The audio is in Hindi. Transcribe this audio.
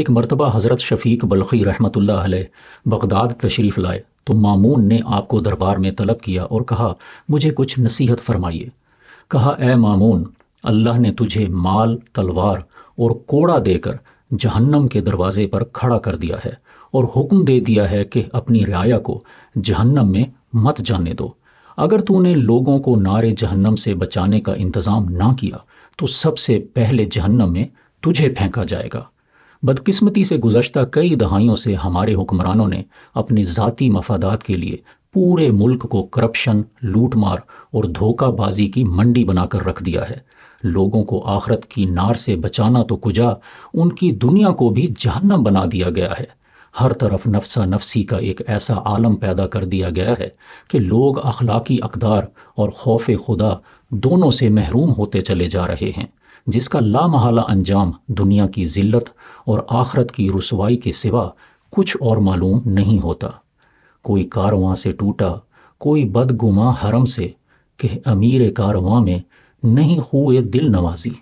एक मरतबा हज़रत शफीक बल्खी रहमत बगदाद तशरीफ़ लाए तो मामून ने आपको दरबार में तलब किया और कहा मुझे कुछ नसीहत फरमाइए कहा ए मामून अल्लाह ने तुझे माल तलवार और कोड़ा देकर जहन्नम के दरवाज़े पर खड़ा कर दिया है और हुक्म दे दिया है कि अपनी रया को जहन्नम में मत जाने दो अगर तूने लोगों को नारे जहन्नम से बचाने का इंतज़ाम ना किया तो सबसे पहले जहन्नम में तुझे फेंका जाएगा बदकिस्मती से गुजशत कई दहाइयों से हमारे हुक्मरानों ने अपने ज़ाती मफादात के लिए पूरे मुल्क को करप्शन लूटमार और धोखाबाजी की मंडी बनाकर रख दिया है लोगों को आखरत की नार से बचाना तो कुजा उनकी दुनिया को भी जहन्नम बना दिया गया है हर तरफ नफसा नफसी का एक ऐसा आलम पैदा कर दिया गया है कि लोग अखलाकी अकदार और खौफ खुदा दोनों से महरूम होते चले जा रहे हैं जिसका लामहला अंजाम दुनिया की ज़िल्लत और आखरत की रसवाई के सिवा कुछ और मालूम नहीं होता कोई कारवां से टूटा कोई बदगुमा हरम से कि अमीर कारवां में नहीं हुए दिल नवाजी